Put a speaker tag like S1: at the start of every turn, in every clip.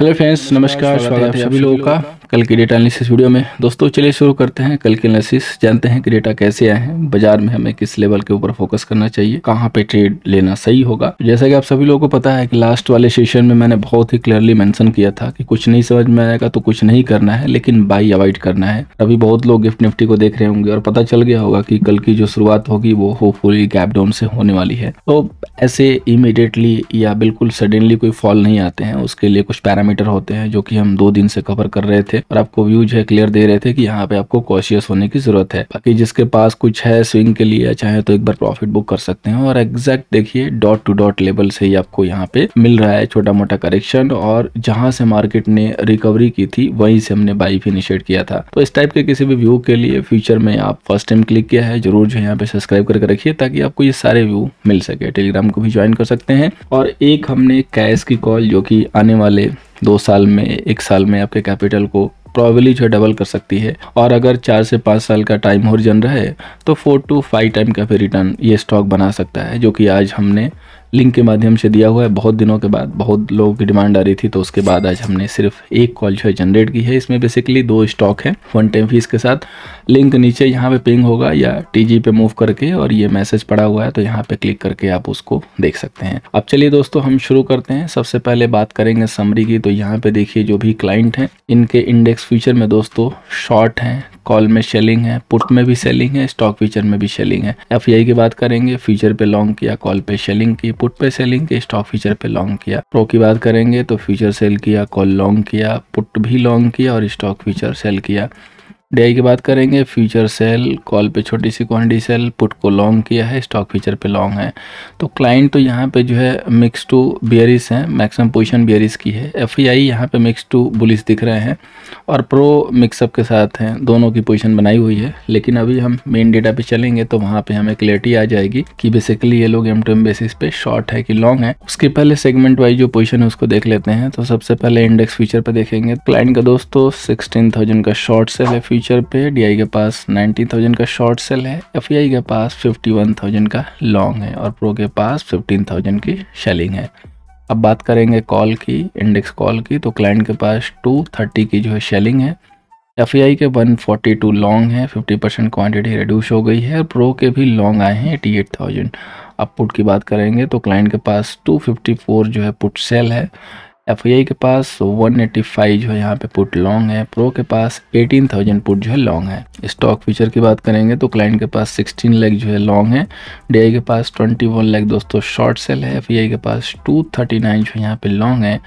S1: hello friends नमस्कार स्वागत है आप सभी लोगों का कल की डेटा एनालिसिस वीडियो में दोस्तों चलिए शुरू करते हैं कल की एनालिसिस जानते हैं कि डेटा कैसे आए हैं बाजार में हमें किस लेवल के ऊपर फोकस करना चाहिए कहाँ पे ट्रेड लेना सही होगा जैसा कि आप सभी लोगों को पता है कि लास्ट वाले सेशन में मैंने बहुत ही क्लियरली मैंशन किया था कि कुछ नहीं समझ में आएगा तो कुछ नहीं करना है लेकिन बाई अवॉइड करना है अभी बहुत लोग गिफ्ट निफ्टी को देख रहे होंगे और पता चल गया होगा कि कल की जो शुरुआत होगी वो होपफुली गैप डाउन से होने वाली है तो ऐसे इमिडिएटली या बिल्कुल सडनली कोई फॉल नहीं आते हैं उसके लिए कुछ पैरामीटर होते हैं जो कि हम दो दिन से कवर कर रहे थे और आपको व्यू जो है क्लियर दे रहे थे कि यहाँ पे आपको कॉशियस होने की जरूरत है बाकी जिसके पास कुछ है स्विंग के लिए चाहे तो एक बार प्रॉफिट बुक कर सकते हैं और एग्जैक्ट देखिए डॉट टू डॉट लेवल से ही आपको यहाँ पे मिल रहा है छोटा मोटा करेक्शन और जहां से मार्केट ने रिकवरी की थी वहीं से हमने बाई भी इनिशिएट किया था तो इस टाइप के किसी भी व्यू के लिए फ्यूचर में आप फर्स्ट टाइम क्लिक किया है जरूर जो यहाँ पे सब्सक्राइब करके रखिए ताकि आपको ये सारे व्यू मिल सके टेलीग्राम को भी ज्वाइन कर सकते हैं और एक हमने कैश की कॉल जो कि आने वाले दो साल में एक साल में आपके कैपिटल को प्रॉबली जो है डबल कर सकती है और अगर चार से पाँच साल का टाइम होरिजन रहे तो फोर टू फाइव टाइम का फिर रिटर्न ये स्टॉक बना सकता है जो कि आज हमने लिंक के माध्यम से दिया हुआ है बहुत दिनों के बाद बहुत लोगों की डिमांड आ रही थी तो उसके बाद आज हमने सिर्फ एक कॉल जो है जनरेट की है इसमें बेसिकली दो स्टॉक है वन टाइम फीस के साथ लिंक नीचे यहाँ पे पिंग होगा या टीजी पे मूव करके और ये मैसेज पड़ा हुआ है तो यहाँ पे क्लिक करके आप उसको देख सकते हैं अब चलिए दोस्तों हम शुरू करते हैं सबसे पहले बात करेंगे समरी की तो यहाँ पे देखिए जो भी क्लाइंट हैं इनके इंडेक्स फ्यूचर में दोस्तों शॉर्ट हैं कॉल में सेलिंग है पुट में भी सेलिंग है स्टॉक फ्यूचर में भी सेलिंग है एफ की बात करेंगे फ्यूचर पे लॉन्ग किया कॉल पे सेलिंग की पुट पे सेलिंग की स्टॉक फ्यूचर पे लॉन्ग किया प्रो की बात करेंगे तो फ्यूचर सेल किया कॉल लॉन्ग किया पुट भी लॉन्ग किया और स्टॉक फ्यूचर सेल किया आई की बात करेंगे फ्यूचर सेल कॉल पे छोटी सी क्वान्टिटी सेल पुट को लॉन्ग किया है स्टॉक फ्यूचर पे लॉन्ग है तो क्लाइंट तो यहाँ पे जो है मिक्स टू बियरिस हैं मैक्सिमम पोजीशन बियरिस की है एफ ई यहाँ पे मिक्स टू बुलिस दिख रहे हैं और प्रो मिक्सअप के साथ हैं दोनों की पोजीशन बनाई हुई है लेकिन अभी हम मेन डेटा पे चलेंगे तो वहाँ पे हमें क्लियरिटी आ जाएगी कि बेसिकली ये लोग एम टू एम बेसिस पे शॉर्ट है कि लॉन्ग है उसके पहले सेगमेंट वाइज जो पोजीशन है उसको देख लेते हैं तो सबसे पहले इंडेक्स फ्यूचर पे देखेंगे क्लाइंट का दोस्तों सिक्सटीन थाउजेंड का शॉर्ट सेल है फ्यूचर पे डी के पास नाइनटीन थाउजेंड का शॉर्ट सेल है एफ e के पास फिफ्टी वन थाउजेंड का लॉन्ग है और प्रो के पास फिफ्टीन थाउजेंड की शेलिंग है अब बात करेंगे कॉल की इंडेक्स कॉल की तो क्लाइंट के पास 230 की जो है शेलिंग है एफ के 142 लॉन्ग है 50 परसेंट क्वान्टिटी रिड्यूस हो गई है और प्रो के भी लॉन्ग आए हैं 88,000 अब पुट की बात करेंगे तो क्लाइंट के पास 254 जो है पुट सेल है एफ के पास 185 जो है यहाँ पे पुट लॉन्ग है प्रो के पास 18,000 पुट जो है लॉन्ग है स्टॉक फीचर की बात करेंगे तो क्लाइंट के पास 16 लैख जो है लॉन्ग है डी के पास 21 लैख दोस्तों शॉर्ट सेल है एफ के पास 239 जो है यहाँ पे लॉन्ग है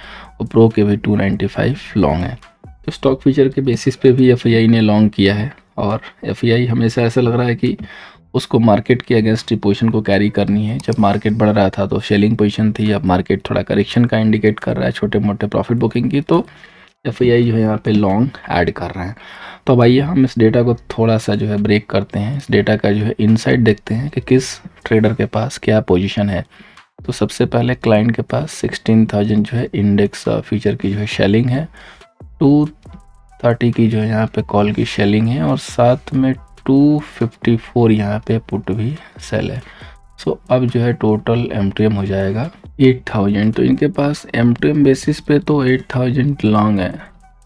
S1: और प्रो के भी 295 लॉन्ग है तो स्टॉक फीचर के बेसिस पे भी एफ ने लॉन्ग किया है और एफ हमेशा ऐसा लग रहा है कि उसको मार्केट के अगेंस्ट ही पोजीशन को कैरी करनी है जब मार्केट बढ़ रहा था तो सेलिंग पोजीशन थी अब मार्केट थोड़ा करेक्शन का इंडिकेट कर रहा है छोटे मोटे प्रॉफिट बुकिंग की तो एफ आई जो है यहाँ पे लॉन्ग ऐड कर रहे हैं तो अब आइए हम इस डेटा को थोड़ा सा जो है ब्रेक करते हैं इस डेटा का जो है इनसाइट देखते हैं कि किस ट्रेडर के पास क्या पोजिशन है तो सबसे पहले क्लाइंट के पास थाउजेंड जो है इंडेक्स फ्यूचर uh, की जो है शेलिंग है टू थर्टी की जो है यहाँ पे कॉल की शेलिंग है और साथ में 254 यहाँ पे पुट भी सेल है सो so, अब जो है टोटल एम हो जाएगा 8000 तो इनके पास एम बेसिस पे तो 8000 लॉन्ग है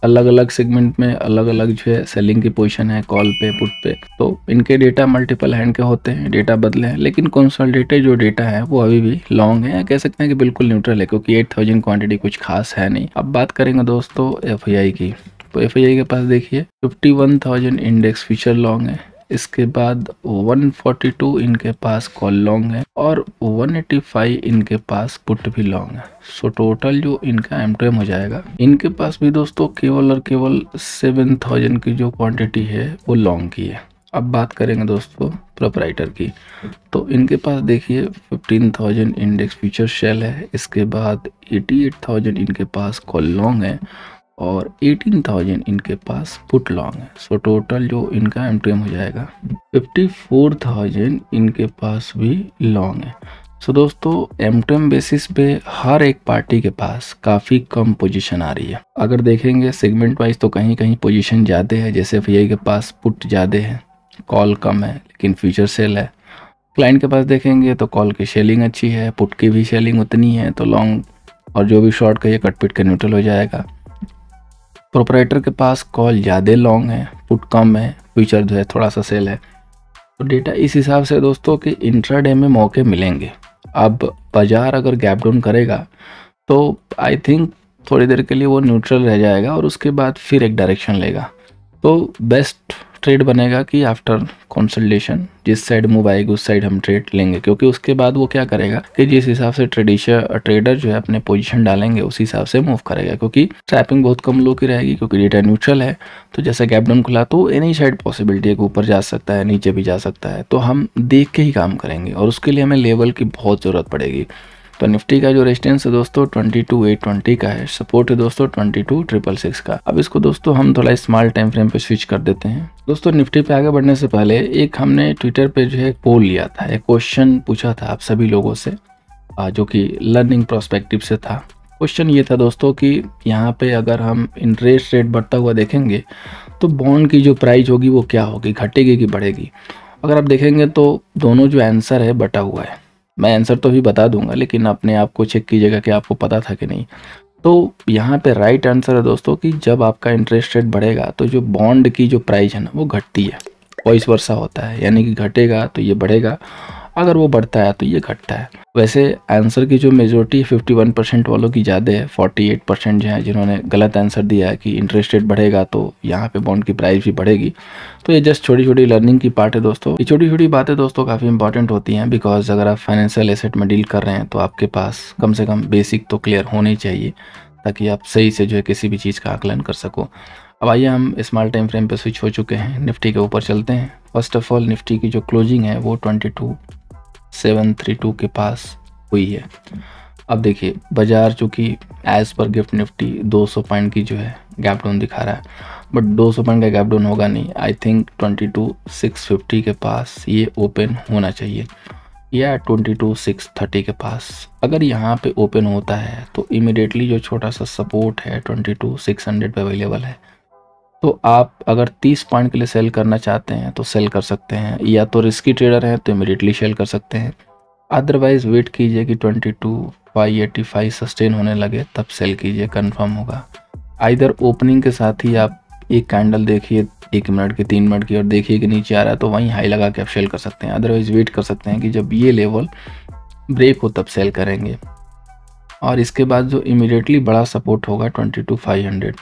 S1: अलग अलग सेगमेंट में अलग अलग जो है सेलिंग की पोजीशन है कॉल पे पुट पे तो इनके डेटा मल्टीपल हैंड के होते हैं डेटा बदले हैं लेकिन कंसोलिडेटेड जो डेटा है वो अभी भी लॉन्ग है कह सकते हैं कि बिल्कुल न्यूट्रल है क्योंकि एट थाउजेंड क्वान्टिटी कुछ खास है नहीं अब बात करेंगे दोस्तों एफ की तो एफ के पास देखिए fifty one thousand index future long है इसके बाद 142 इनके पास कॉल लॉन्ग है और 185 इनके पास पुट भी लॉन्ग है सो टोटल जो इनका एम टू एम हो जाएगा इनके पास भी दोस्तों केवल और केवल 7000 की जो क्वांटिटी है वो लॉन्ग की है अब बात करेंगे दोस्तों प्रोपराइटर की तो इनके पास देखिए 15,000 इंडेक्स फ्यूचर शेल है इसके बाद 88,000 इनके पास कॉल लॉन्ग है और 18,000 इनके पास पुट लॉन्ग है सो so, टोटल जो इनका एम हो जाएगा 54,000 इनके पास भी लॉन्ग है सो so, दोस्तों एम बेसिस पे हर एक पार्टी के पास काफ़ी कम पोजीशन आ रही है अगर देखेंगे सेगमेंट वाइज तो कहीं कहीं पोजीशन ज़्यादा है जैसे भैया के पास पुट ज़्यादा है कॉल कम है लेकिन फ्यूचर सेल है क्लाइंट के पास देखेंगे तो कॉल की शेलिंग अच्छी है पुट की भी शेलिंग उतनी है तो लॉन्ग और जो भी शॉर्ट का ये कटपिट के न्यूट्रल हो जाएगा प्रोपरेटर के पास कॉल ज़्यादा लॉन्ग है पुट कम है फ्यूचर जो है थोड़ा सा सेल है तो डेटा इस हिसाब से दोस्तों कि इंट्राडे में मौके मिलेंगे अब बाज़ार अगर गैप डाउन करेगा तो आई थिंक थोड़ी देर के लिए वो न्यूट्रल रह जाएगा और उसके बाद फिर एक डायरेक्शन लेगा तो बेस्ट ट्रेड बनेगा कि आफ्टर कंसल्टेशन जिस साइड मूव आएगी उस साइड हम ट्रेड लेंगे क्योंकि उसके बाद वो क्या करेगा कि जिस हिसाब से ट्रेडिशन ट्रेडर जो है अपने पोजीशन डालेंगे उसी हिसाब से मूव करेगा क्योंकि ट्रैपिंग बहुत कम लो की रहेगी क्योंकि डेटा न्यूट्रल है तो जैसे गैपडाउन खुला तो एनी साइड पॉसिबिलिटी है ऊपर जा सकता है नीचे भी जा सकता है तो हम देख के ही काम करेंगे और उसके लिए हमें लेवल की बहुत ज़रूरत पड़ेगी तो निफ्टी का जो रेजिस्टेंस है दोस्तों ट्वेंटी टू एट ट्वेंटी का है सपोर्ट है दोस्तों ट्वेंटी टू ट्रिपल सिक्स का अब इसको दोस्तों हम थोड़ा स्मॉल टाइम फ्रेम पे स्विच कर देते हैं दोस्तों निफ्टी पे आगे बढ़ने से पहले एक हमने ट्विटर पे जो है पोल लिया था एक क्वेश्चन पूछा था आप सभी लोगों से जो कि लर्निंग प्रोस्पेक्टिव से था क्वेश्चन ये था दोस्तों कि यहाँ पे अगर हम इंटरेस्ट रेट बढ़ता हुआ देखेंगे तो बॉन्ड की जो प्राइस होगी वो क्या होगी घटेगी कि बढ़ेगी अगर आप देखेंगे तो दोनों जो आंसर है बटा हुआ है मैं आंसर तो भी बता दूंगा लेकिन अपने आप को चेक कीजिएगा कि आपको पता था कि नहीं तो यहाँ पे राइट आंसर है दोस्तों कि जब आपका इंटरेस्ट रेट बढ़ेगा तो जो बॉन्ड की जो प्राइस है ना वो घटती है वॉइस वर्षा होता है यानी कि घटेगा तो ये बढ़ेगा अगर वो बढ़ता है तो ये घटता है वैसे आंसर की जो मेजोरिटी 51 परसेंट वालों की ज़्यादा है 48 परसेंट जो है जिन्होंने गलत आंसर दिया है कि इंटरेस्ट रेट बढ़ेगा तो यहाँ पे बॉन्ड की प्राइस भी बढ़ेगी तो ये जस्ट छोटी छोटी लर्निंग की पार्ट है दोस्तों ये छोटी छोटी बातें दोस्तों काफ़ी इंपॉर्टेंट होती हैं बिकॉज अगर आप फाइनेंशियल एसेट में डील कर रहे हैं तो आपके पास कम से कम बेसिक तो क्लियर होनी चाहिए ताकि आप सही से जो है किसी भी चीज़ का आकलन कर सको अब आइए हम स्मॉल टाइम फ्रेम पर स्विच हो चुके हैं निफ्टी के ऊपर चलते हैं फर्स्ट ऑफ ऑल निफ्टी की जो क्लोजिंग है वो सेवन थ्री टू के पास हुई है अब देखिए बाजार चूँकि as per gift Nifty 200 point की जो है गैप डाउन दिखा रहा है बट 200 पॉइंट का गैप डाउन होगा नहीं आई थिंक 22,650 के पास ये ओपन होना चाहिए या 22,630 के पास अगर यहाँ पे ओपन होता है तो इमिडिएटली जो छोटा सा सपोर्ट है 22,600 पे अवेलेबल है तो आप अगर 30 पॉइंट के लिए सेल करना चाहते हैं तो सेल कर सकते हैं या तो रिस्की ट्रेडर हैं तो इमिडिएटली सेल कर सकते हैं अदरवाइज़ वेट कीजिए कि 22 फाइव एटी फाइव सस्टेन होने लगे तब सेल कीजिए कन्फर्म होगा आइधर ओपनिंग के साथ ही आप एक कैंडल देखिए एक मिनट की तीन मिनट की और देखिए कि नीचे आ रहा है तो वहीं हाई लगा के आप सेल कर सकते हैं अदरवाइज़ वेट कर सकते हैं कि जब ये लेवल ब्रेक हो तब सेल करेंगे और इसके बाद जो इमिडिएटली बड़ा सपोर्ट होगा twenty two five hundred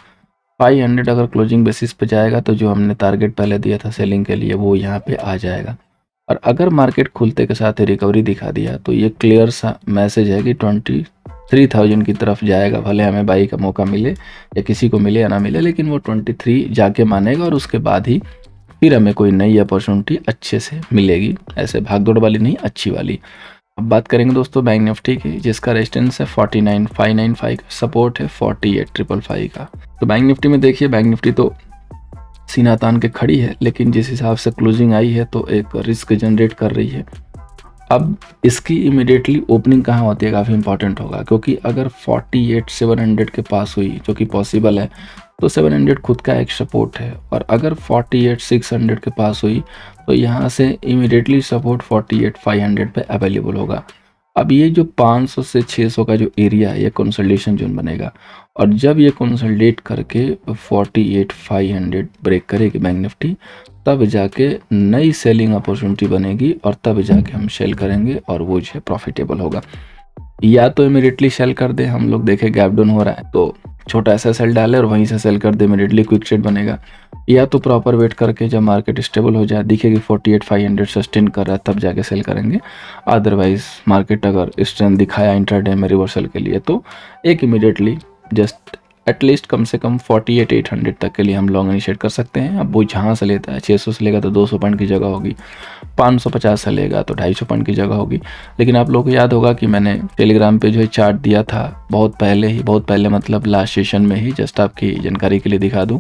S1: five hundred अगर क्लोजिंग बेसिस पे जाएगा तो जो हमने टारगेट पहले दिया था सेलिंग के लिए वो यहाँ पे आ जाएगा और अगर मार्केट खुलते के साथ रिकवरी दिखा दिया तो ये क्लियर सा मैसेज है कि ट्वेंटी थ्री थाउजेंड की तरफ जाएगा भले हमें बाई का मौका मिले या किसी को मिले या ना मिले लेकिन वो ट्वेंटी थ्री जाके मानेगा और उसके बाद ही फिर हमें कोई नई अपॉर्चुनिटी अच्छे से मिलेगी ऐसे भागदौड़ वाली नहीं अच्छी वाली अब बात करेंगे दोस्तों बैंक निफ्टी की जिसका रेजिस्टेंस है forty nine five nine five का सपोर्ट है फोर्टी एट ट्रिपल फाइव का तो बैंक निफ्टी में देखिए बैंक निफ्टी तो सीना तान के खड़ी है लेकिन जिस हिसाब से क्लोजिंग आई है तो एक रिस्क जनरेट कर रही है अब इसकी इमिडिएटली ओपनिंग कहाँ होती है काफ़ी इंपॉर्टेंट होगा क्योंकि अगर 48 700 के पास हुई जो कि पॉसिबल है तो 700 खुद का एक सपोर्ट है और अगर 48 600 के पास हुई तो यहाँ से इमिडिएटली सपोर्ट 48500 पे अवेलेबल होगा अब ये जो 500 से 600 का जो एरिया है ये कंसल्टेशन जोन बनेगा और जब ये कंसल्टेट करके 48500 ब्रेक करेगी बैंक निफ्टी तब जाके नई सेलिंग अपॉर्चुनिटी बनेगी और तब जाके हम सेल करेंगे और वो जो है प्रॉफिटेबल होगा या तो इमिडिएटली सेल कर दे हम लोग देखें गैप डाउन हो रहा है तो छोटा ऐसा सेल डाले और वहीं से सेल कर दे इमिडिएटली क्विक सेट बनेगा या तो प्रॉपर वेट करके जब मार्केट स्टेबल हो जाए दिखेगी forty eight five hundred sustain कर रहा है तब जाके सेल करेंगे अदरवाइज मार्केट अगर स्ट्रेंथ दिखाया इंटरडे में रिवर्सल के लिए तो एक इमिडिएटली जस्ट एटलीस्ट कम से कम फोर्टी एट एट हंड्रेड तक के लिए हम लॉन्ग इनिशिएट कर सकते हैं अब वो जहाँ से लेता है छः सौ से लेगा तो दो सौ पॉइंट की जगह होगी पाँच सौ पचास से लेगा तो ढाई सौ पॉइंट की जगह होगी लेकिन आप लोगों को याद होगा कि मैंने टेलीग्राम पे जो है चार्ट दिया था बहुत पहले ही बहुत पहले मतलब लास्ट सेशन में ही जस्ट आपकी जानकारी के लिए दिखा दूँ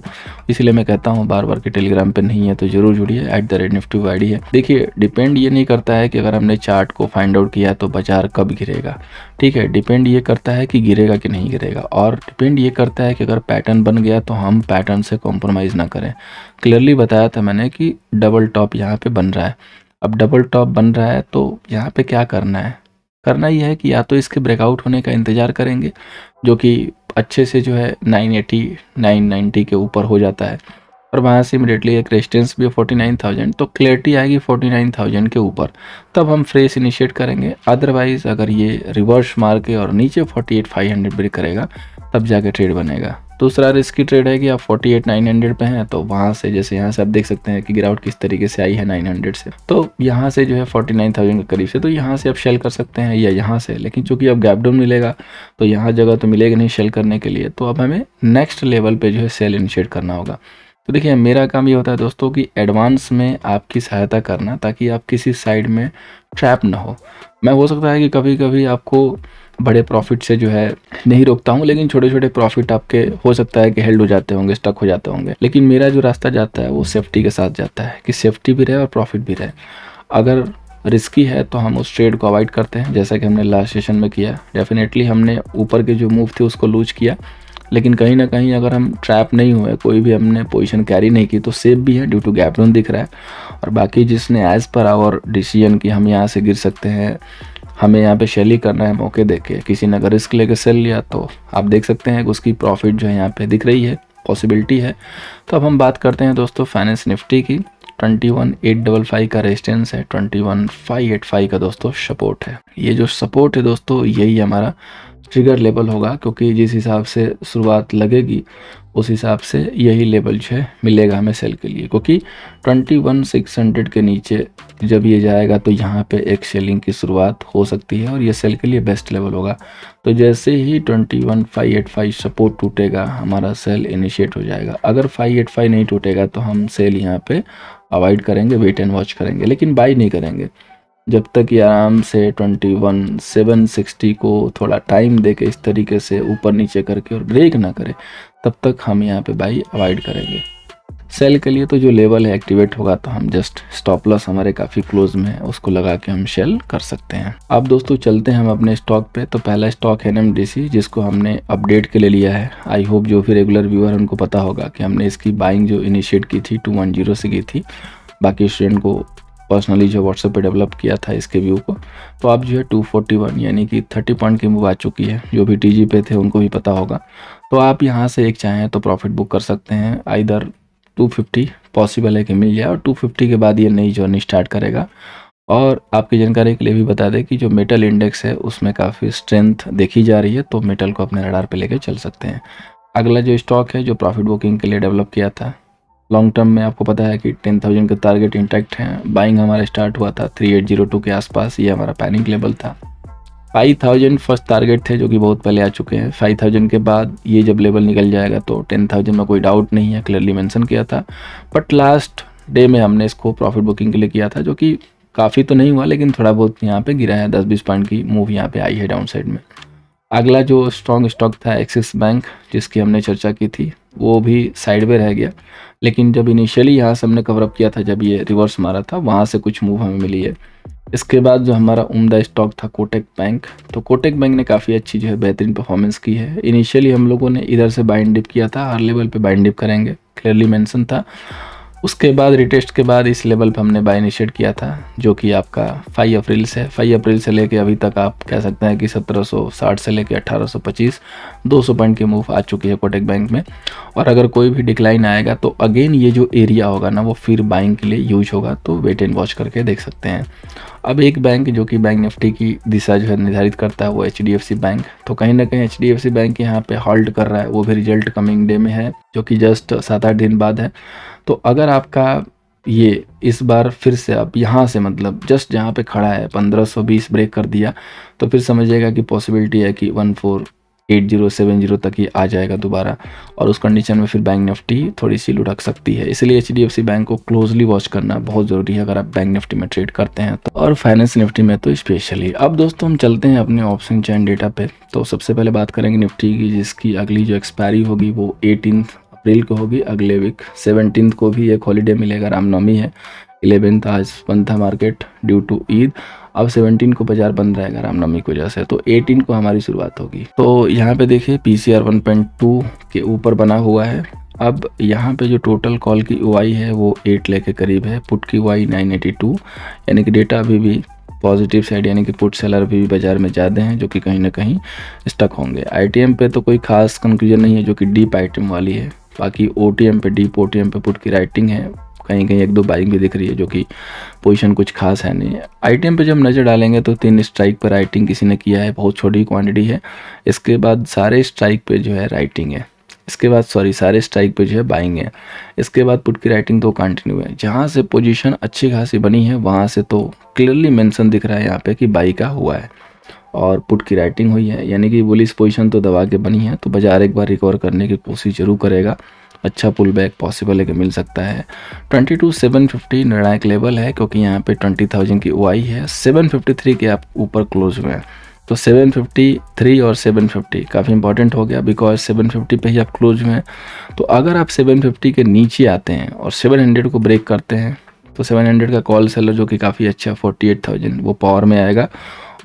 S1: इसलिए मैं कहता हूँ बार बार के टेलीग्राम पर नहीं है तो जरूर जुड़िए एट द रेट निफ्टी आई है देखिए डिपेंड ये नहीं करता है कि अगर हमने चार्ट को फाइंड आउट किया तो बाजार कब गिरेगा ठीक है डिपेंड ये करता है कि गिरेगा कि नहीं गिरेगा और डिपेंड ये करता लगता है कि अगर पैटर्न बन गया तो हम पैटर्न से कॉम्प्रोमाइज़ ना करें क्लियरली बताया था मैंने कि डबल टॉप यहाँ पे बन रहा है अब डबल टॉप बन रहा है तो यहाँ पे क्या करना है करना यह है कि या तो इसके ब्रेकआउट होने का इंतज़ार करेंगे जो कि अच्छे से जो है नाइन एटी के ऊपर हो जाता है और वहाँ से इमिडियटली एक रेजिस्टेंस भी है थाउजेंड तो क्लियरिटी आएगी फोर्टी नाइन थाउजेंड के ऊपर तब हम फ्रेश इनिशिएट करेंगे अदरवाइज़ अगर ये रिवर्स मार के और नीचे forty eight five hundred break करेगा तब जाके ट्रेड बनेगा दूसरा रिस्की ट्रेड है कि आप 48900 पे हैं तो वहाँ से जैसे यहाँ से आप देख सकते हैं कि गिरावट किस तरीके से आई है 900 से तो यहाँ से जो है 49000 के करीब से तो यहाँ से आप शेल कर सकते हैं या यहाँ से लेकिन चूंकि अब गैपडाउन मिलेगा तो यहाँ जगह तो मिलेगा नहीं शेल करने के लिए तो अब हमें नेक्स्ट लेवल पर जो है सेल इनिशिएट करना होगा तो देखिए मेरा काम ये होता है दोस्तों कि एडवांस में आपकी सहायता करना ताकि आप किसी साइड में ट्रैप ना हो मैं हो सकता है कि कभी कभी आपको बड़े प्रॉफिट से जो है नहीं रोकता हूँ लेकिन छोटे छोटे प्रॉफिट आपके हो सकता है कि हेल्ड हो जाते होंगे स्टक हो जाते होंगे लेकिन मेरा जो रास्ता जाता है वो सेफ्टी के साथ जाता है कि सेफ्टी भी रहे और प्रॉफिट भी रहे अगर रिस्की है तो हम उस ट्रेड को अवॉइड करते हैं जैसा कि हमने लास्ट सेशन में किया डेफिनेटली हमने ऊपर के जो मूव थे उसको लूज किया लेकिन कहीं ना कहीं अगर हम ट्रैप नहीं हुए कोई भी हमने पोजीशन कैरी नहीं की तो सेफ भी है ड्यू टू गैप रोन दिख रहा है और बाकी जिसने एज़ पर आवर डिसीजन कि हम यहाँ से गिर सकते हैं हमें यहाँ पे शैली करना है मौके देके किसी ने अगर रिस्क लेके सेल लिया तो आप देख सकते हैं कि उसकी प्रॉफिट जो है यहाँ पे दिख रही है पॉसिबिलिटी है तो अब हम बात करते हैं दोस्तों फाइनेंस निफ्टी की twenty one eight double five का रेजिस्टेंस है twenty one five eight five का दोस्तों सपोर्ट है ये जो सपोर्ट है दोस्तों यही हमारा ट्रिगर लेवल होगा क्योंकि जिस हिसाब से शुरुआत लगेगी उस हिसाब से यही लेवल जो है मिलेगा हमें सेल के लिए क्योंकि ट्वेंटी वन सिक्स हंड्रेड के नीचे जब ये जाएगा तो यहाँ पे एक सेलिंग की शुरुआत हो सकती है और ये सेल के लिए बेस्ट लेवल होगा तो जैसे ही twenty one five eight five support टूटेगा हमारा सेल इनिशिएट हो जाएगा अगर फाइव एट फाइव नहीं टूटेगा तो हम सेल यहाँ पे अवॉइड करेंगे वेट एंड वॉच करेंगे लेकिन बाई नहीं करेंगे जब तक ये आराम से ट्वेंटी वन सेवन सिक्सटी को थोड़ा टाइम दे के इस तरीके से ऊपर नीचे करके और ब्रेक ना करे तब तक हम यहाँ पे बाई अवॉइड करेंगे सेल के लिए तो जो लेवल है एक्टिवेट होगा तो हम जस्ट स्टॉप लॉस हमारे काफ़ी क्लोज में है उसको लगा के हम सेल कर सकते हैं अब दोस्तों चलते हैं हम अपने स्टॉक पे तो पहला स्टॉक है एन जिसको हमने अपडेट के लिए लिया है आई होप जो भी रेगुलर व्यूअर उनको पता होगा कि हमने इसकी बाइंग जो इनिशिएट की थी टू से की थी बाकी स्टूडेंट को पर्सनली जो व्हाट्सएप पे डेवलप किया था इसके व्यू को तो आप जो है 241 यानी कि 30 पॉइंट की मूव आ चुकी है जो भी टीजी पे थे उनको भी पता होगा तो आप यहाँ से एक चाहें तो प्रॉफिट बुक कर सकते हैं आइधर 250 पॉसिबल है कि मिल जाए और 250 के बाद ये नई जर्नी स्टार्ट करेगा और आपकी जानकारी के लिए भी बता दें कि जो मेटल इंडेक्स है उसमें काफ़ी स्ट्रेंथ देखी जा रही है तो मेटल को अपने रडार पे लेकर चल सकते हैं अगला जो स्टॉक है जो प्रॉफिट बुकिंग के लिए डेवलप किया था लॉन्ग टर्म में आपको पता है कि टेन थाउजेंड का टारगेट इंटैक्ट है बाइंग हमारा स्टार्ट हुआ था थ्री एट जीरो टू के आसपास ये हमारा पैनिक लेवल था फाइव थाउजेंड फर्स्ट टारगेट थे जो कि बहुत पहले आ चुके हैं फाइव थाउजेंड के बाद ये जब लेवल निकल जाएगा तो टेन थाउजेंड में कोई डाउट नहीं है क्लियरली मैंसन किया था बट लास्ट डे में हमने इसको प्रॉफिट बुकिंग के लिए किया था जो कि काफ़ी तो नहीं हुआ लेकिन थोड़ा बहुत यहाँ पर गिरा है दस बीस पॉइंट की मूव यहाँ पर आई है डाउन साइड में अगला जो स्ट्रॉन्ग स्टॉक था एक्सिस बैंक जिसकी हमने चर्चा की थी वो भी साइड में रह गया लेकिन जब इनिशियली यहाँ से हमने कवरअप किया था जब ये रिवर्स मारा था वहाँ से कुछ मूव हमें मिली है इसके बाद जो हमारा उम्दा स्टॉक था कोटेक बैंक तो कोटेक बैंक ने काफ़ी अच्छी जो है बेहतरीन परफॉर्मेंस की है इनिशियली हम लोगों ने इधर से बाइंड डिप किया था हर लेवल पर बाइंड डिप करेंगे क्लियरली मैंसन था उसके बाद रिटेस्ट के बाद इस लेवल पर हमने बाय इनिशिएट किया था जो कि आपका फ़ाइव अप्रैल से फाइव अप्रैल से लेके अभी तक आप कह सकते हैं कि 1760 से लेके 1825 200 पॉइंट की मूव आ चुकी है कोटेक बैंक में और अगर कोई भी डिक्लाइन आएगा तो अगेन ये जो एरिया होगा ना वो फिर बाइंग के लिए यूज होगा तो वेट एंड वॉच करके देख सकते हैं अब एक बैंक जो कि बैंक निफ्टी की दिशा जो है निर्धारित करता है वो एच बैंक तो कहीं ना कहीं एच बैंक यहाँ पर हॉल्ट कर रहा है वो भी रिजल्ट कमिंग डे में है जो कि जस्ट सात आठ दिन बाद है तो अगर आपका ये इस बार फिर से आप यहाँ से मतलब जस्ट जहाँ पे खड़ा है 1520 ब्रेक कर दिया तो फिर समझिएगा कि पॉसिबिलिटी है कि 148070 तक ही आ जाएगा दोबारा और उस कंडीशन में फिर बैंक निफ्टी थोड़ी सी लुढ़क सकती है इसलिए एच बैंक को क्लोजली वॉच करना बहुत ज़रूरी है अगर आप बैंक निफ्टी में ट्रेड करते हैं तो और फाइनेंस निफ्टी में तो स्पेशली अब दोस्तों हम चलते हैं अपने ऑप्शन चैन डेटा पे तो सबसे पहले बात करेंगे निफ्टी की जिसकी अगली जो एक्सपायरी होगी वो एटीन अप्रैल को होगी अगले वीक सेवनटीन को भी एक हॉलीडे मिलेगा रामनवमी है इलेवेंथ आज बंद था मार्केट ड्यू टू ईद अब सेवनटीन को बाजार बंद रहेगा रामनवमी की वजह से तो एटीन को हमारी शुरुआत होगी तो यहाँ पे देखिए P C R one two के ऊपर बना हुआ है अब यहाँ पे जो टोटल कॉल की ओ है वो एट लेके करीब है पुट की ओ 982 नाइन एटी टू यानी कि डेटा अभी भी पॉजिटिव साइड यानी कि पुट सेलर भी बाज़ार में ज़्यादा हैं जो कि कहीं ना कहीं स्टक होंगे आई पे तो कोई खास कंक्लूजन नहीं है जो कि डीप आइटम वाली है बाकी ओ पे डीप ओ पे पुट की राइटिंग है कहीं कहीं एक दो बाइक भी दिख रही है जो कि पोजीशन कुछ खास है नहीं आईटीएम पे जब नज़र डालेंगे तो तीन स्ट्राइक पर राइटिंग किसी ने किया है बहुत छोटी क्वांटिटी है इसके बाद सारे स्ट्राइक पे जो है राइटिंग है इसके बाद सॉरी सारे स्ट्राइक पे जो है बाइंग है इसके बाद पुट की राइटिंग तो कंटिन्यू है जहाँ से पोजिशन अच्छी खासी बनी है वहाँ से तो क्लियरली मैंसन दिख रहा है यहाँ पर कि बाई का हुआ है और पुट की राइटिंग हुई है यानी कि बुलिस पोजीशन तो दबा के बनी है तो बाजार एक बार रिकवर करने की कोशिश जरूर करेगा अच्छा पुल बैक पॉसिबल है कि मिल सकता है ट्वेंटी टू सेवन फिफ्टी निर्णायक लेवल है क्योंकि यहाँ पे ट्वेंटी थाउजेंड की ओ है सेवन फिफ्टी थ्री के आप ऊपर क्लोज हुए हैं तो 753 और 750 काफ़ी इंपॉर्टेंट हो गया बिकॉज 750 पे ही आप क्लोज हुए हैं तो अगर आप 750 के नीचे आते हैं और 700 को ब्रेक करते हैं तो 700 का कॉल सेलर जो कि काफ़ी अच्छा 48,000 वो पावर में आएगा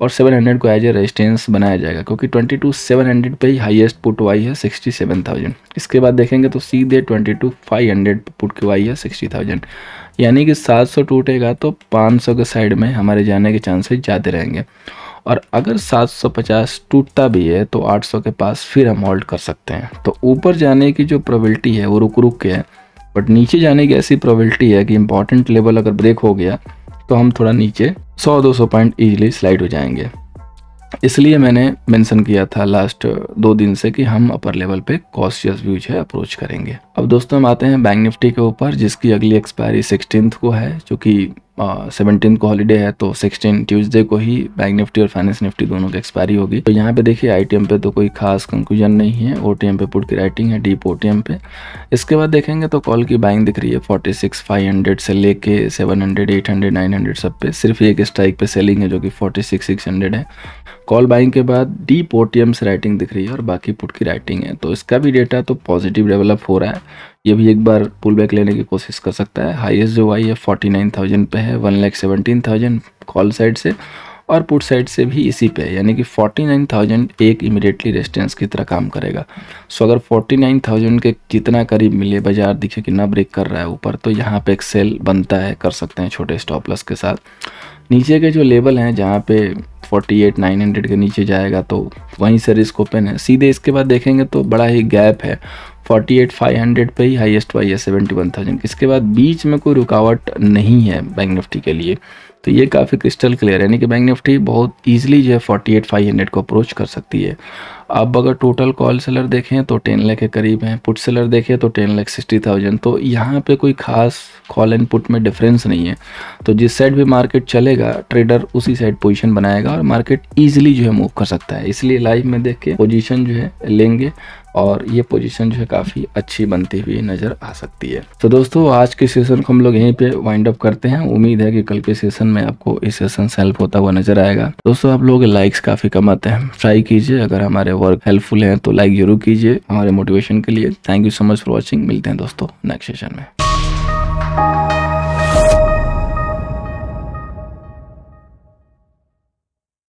S1: और 700 को एज ए रेजिस्टेंस बनाया जाएगा क्योंकि 22700 पे ही हाईएस्ट पुट वाई है 67000 इसके बाद देखेंगे तो सीधे 22500 पुट की आई है 60000 यानी कि 700 टूटेगा तो 500 के साइड में हमारे जाने के चांसेस ज़्यादा रहेंगे और अगर 750 टूटता भी है तो 800 के पास फिर हम होल्ड कर सकते हैं तो ऊपर जाने की जो प्रोबेबिलिटी है वो रुक रुक के है बट नीचे जाने की ऐसी प्रोबेबिलिटी है कि इंपॉर्टेंट लेवल अगर ब्रेक हो गया तो हम थोड़ा नीचे 100-200 पॉइंट ईजिली स्लाइड हो जाएंगे इसलिए मैंने मेंशन किया था लास्ट दो दिन से कि हम अपर लेवल पे कॉशियस व्यूज है अप्रोच करेंगे अब दोस्तों हम आते हैं बैंक निफ्टी के ऊपर जिसकी अगली एक्सपायरी सिक्सटीन को है चूँकि सेवनटीन को हॉलीडे है तो सिक्सटीन ट्यूसडे को ही बैंक निफ्टी और फाइनेंस निफ्टी दोनों की एक्सपायरी होगी तो यहाँ पे देखिए आईटीएम पे तो कोई खास कंक्लूजन नहीं है ओटीएम पे पुट की राइटिंग है डीप ओटीएम पे इसके बाद देखेंगे तो कॉल की बाइंग दिख रही है फोर्टी सिक्स फाइव हंड्रेड से लेके seven hundred eight hundred nine hundred सब पे सिर्फ एक स्ट्राइक पे सेलिंग है जो कि फोर्टी सिक्स सिक्स हंड्रेड है कॉल बाइंग के बाद डीप ओ से राइटिंग दिख रही है और बाकी पुट की राइटिंग है तो इसका भी डेटा तो पॉजिटिव डेवलप हो रहा है ये भी एक बार पुल बैक लेने की कोशिश कर सकता है हाईएस्ट जो आई है फोर्टी नाइन थाउजेंड पर है one lakh seventeen thousand call side से और पुट साइड से भी इसी पे है यानी कि नाइन थाउजेंड एक इमिडिएटली रेजिस्टेंस की तरह काम करेगा सो अगर फोर्टी नाइन थाउजेंड के कितना करीब मिले बाजार दिखे कि ना ब्रेक कर रहा है ऊपर तो यहाँ पे एक सेल बनता है कर सकते हैं छोटे स्टॉप लॉस के साथ नीचे के जो लेवल हैं जहाँ पे हंड्रेड के नीचे जाएगा तो वहीं से रिस्क ओपन है सीधे इसके बाद देखेंगे तो बड़ा ही गैप है फोर्टी एट फाइव हंड्रेड पर ही हाईएस्ट वाई है सेवेंटी वन थाउजेंड इसके बाद बीच में कोई रुकावट नहीं है बैंक निफ्टी के लिए तो ये काफ़ी क्रिस्टल क्लियर है यानी कि बैंक निफ्टी बहुत ईजिली जो है फोर्टी एट फाइव हंड्रेड को अप्रोच कर सकती है अब अगर टोटल कॉल सेलर देखें तो टेन लाख के करीब हैं पुट सेलर देखें तो टेन लाख सिक्सटी थाउजेंड तो यहाँ पे कोई खास कॉल एंड पुट में डिफरेंस नहीं है तो जिस साइड भी मार्केट चलेगा ट्रेडर उसी साइड पोजीशन बनाएगा और मार्केट ईजिली जो है मूव कर सकता है इसलिए लाइव में देख के पोजिशन जो है लेंगे और ये पोजीशन जो है काफ़ी अच्छी बनती हुई नज़र आ सकती है तो दोस्तों आज के सेशन को हम लोग यहीं पे वाइंड अप करते हैं उम्मीद है कि कल के सेशन में आपको इस सेशन से हेल्प होता हुआ नजर आएगा दोस्तों आप लोग लाइक्स काफ़ी कम आते हैं ट्राई कीजिए अगर हमारे वर्क हेल्पफुल हैं तो लाइक जरूर कीजिए हमारे मोटिवेशन के लिए thank you so much for watching मिलते हैं दोस्तों नेक्स्ट सेशन में